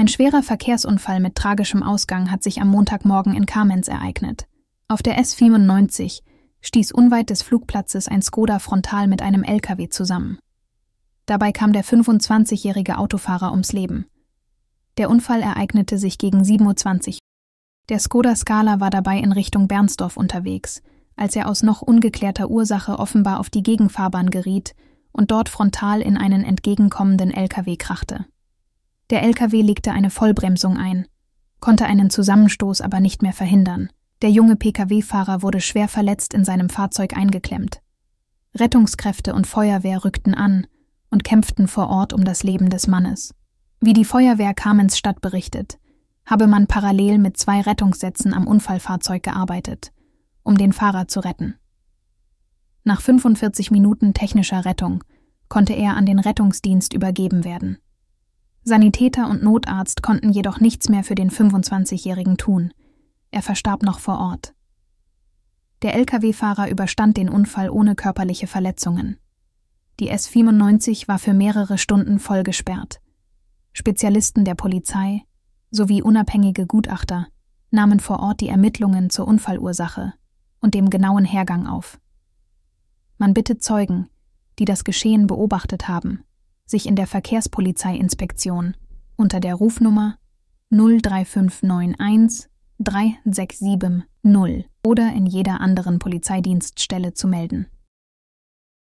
Ein schwerer Verkehrsunfall mit tragischem Ausgang hat sich am Montagmorgen in Kamenz ereignet. Auf der S94 stieß unweit des Flugplatzes ein Skoda frontal mit einem LKW zusammen. Dabei kam der 25-jährige Autofahrer ums Leben. Der Unfall ereignete sich gegen 7.20 Uhr. Der Skoda Scala war dabei in Richtung Bernsdorf unterwegs, als er aus noch ungeklärter Ursache offenbar auf die Gegenfahrbahn geriet und dort frontal in einen entgegenkommenden LKW krachte. Der LKW legte eine Vollbremsung ein, konnte einen Zusammenstoß aber nicht mehr verhindern. Der junge Pkw-Fahrer wurde schwer verletzt in seinem Fahrzeug eingeklemmt. Rettungskräfte und Feuerwehr rückten an und kämpften vor Ort um das Leben des Mannes. Wie die Feuerwehr Stadt berichtet, habe man parallel mit zwei Rettungssätzen am Unfallfahrzeug gearbeitet, um den Fahrer zu retten. Nach 45 Minuten technischer Rettung konnte er an den Rettungsdienst übergeben werden. Sanitäter und Notarzt konnten jedoch nichts mehr für den 25-Jährigen tun. Er verstarb noch vor Ort. Der Lkw-Fahrer überstand den Unfall ohne körperliche Verletzungen. Die S-95 war für mehrere Stunden vollgesperrt. Spezialisten der Polizei sowie unabhängige Gutachter nahmen vor Ort die Ermittlungen zur Unfallursache und dem genauen Hergang auf. Man bittet Zeugen, die das Geschehen beobachtet haben, sich in der Verkehrspolizeiinspektion unter der Rufnummer 03591 3670 oder in jeder anderen Polizeidienststelle zu melden